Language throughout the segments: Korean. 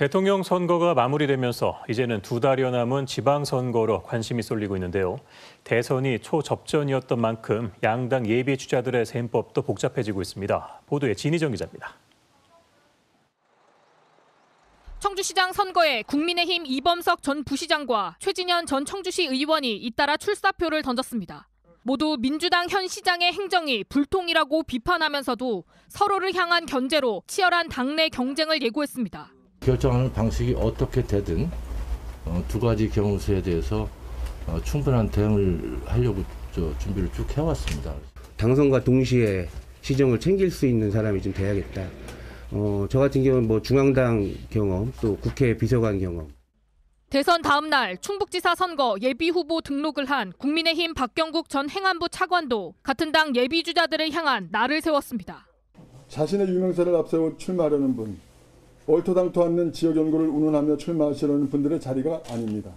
대통령 선거가 마무리되면서 이제는 두 달여 남은 지방선거로 관심이 쏠리고 있는데요. 대선이 초접전이었던 만큼 양당 예비 주자들의 셈법도 복잡해지고 있습니다. 보도에 진희정 기자입니다. 청주시장 선거에 국민의힘 이범석 전 부시장과 최진현 전 청주시 의원이 잇따라 출사표를 던졌습니다. 모두 민주당 현 시장의 행정이 불통이라고 비판하면서도 서로를 향한 견제로 치열한 당내 경쟁을 예고했습니다. 결정하는 방식이 어떻게 되든 어, 두 가지 경우수에 대해서 어, 충분한 대응을 하려고 준비를 쭉 해왔습니다. 당선과 동시에 시정을 챙길 수 있는 사람이 좀 돼야겠다. 어, 저 같은 경우는 뭐 중앙당 경험, 또 국회 비서관 경험. 대선 다음 날 충북지사 선거 예비 후보 등록을 한 국민의힘 박경국 전 행안부 차관도 같은 당 예비 주자들을 향한 날을 세웠습니다. 자신의 유명세를 앞세워 출마하려는 분, 얼터당토 않는 지역 연구를 운운하며 출마하시려는 분들의 자리가 아닙니다.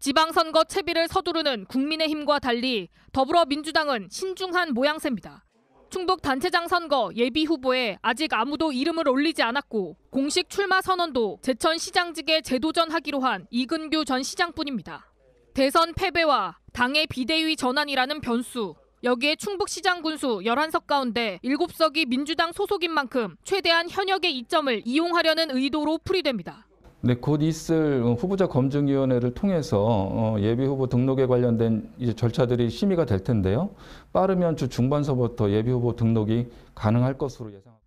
지방선거 채비를 서두르는 국민의힘과 달리 더불어민주당은 신중한 모양새입니다. 충북 단체장 선거 예비 후보에 아직 아무도 이름을 올리지 않았고 공식 출마 선언도 제천시장직에 재도전하기로 한 이근규 전 시장뿐입니다. 대선 패배와 당의 비대위 전환이라는 변수, 여기에 충북시장 군수 11석 가운데 7석이 민주당 소속인 만큼 최대한 현역의 이점을 이용하려는 의도로 풀이됩니다. 네, 곧 있을 후보자 검증위원회를 통해서 어, 예비 후보 등록에 관련된 절차들이 심의가 될 텐데요. 빠르면 주 중반서부터 예비 후보 등록이 가능할 것으로 예상합니다.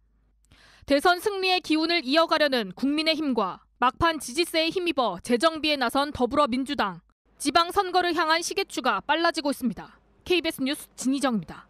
대선 승리의 기운을 이어가려는 국민의힘과 막판 지지세에 힘입어 재정비에 나선 더불어민주당. 지방선거를 향한 시계추가 빨라지고 있습니다. KBS 뉴스 진희정입니다.